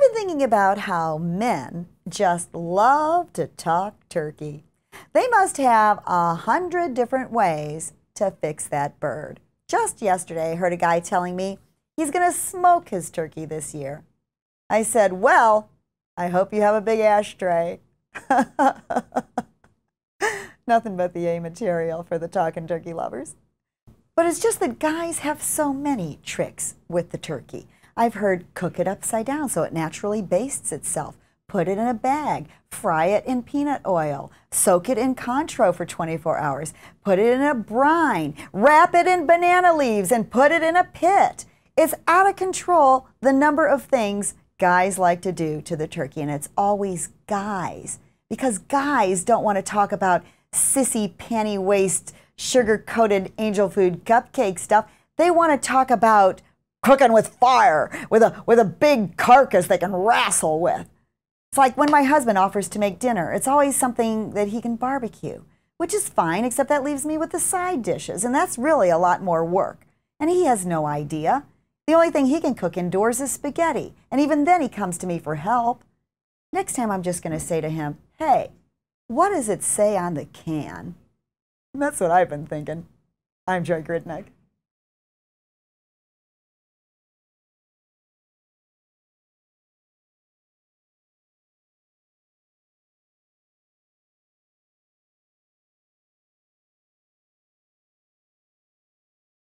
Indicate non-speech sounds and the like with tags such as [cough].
I've been thinking about how men just love to talk turkey. They must have a hundred different ways to fix that bird. Just yesterday, I heard a guy telling me he's going to smoke his turkey this year. I said, Well, I hope you have a big ashtray. [laughs] Nothing but the A material for the talking turkey lovers. But it's just that guys have so many tricks with the turkey. I've heard cook it upside down so it naturally bastes itself. Put it in a bag, fry it in peanut oil, soak it in contro for 24 hours, put it in a brine, wrap it in banana leaves, and put it in a pit. It's out of control the number of things guys like to do to the turkey, and it's always guys because guys don't want to talk about sissy panty waist sugar coated angel food cupcake stuff. They want to talk about cooking with fire, with a, with a big carcass they can wrestle with. It's like when my husband offers to make dinner, it's always something that he can barbecue, which is fine, except that leaves me with the side dishes, and that's really a lot more work. And he has no idea. The only thing he can cook indoors is spaghetti, and even then he comes to me for help. Next time I'm just going to say to him, hey, what does it say on the can? And that's what I've been thinking. I'm Joy Gridnick.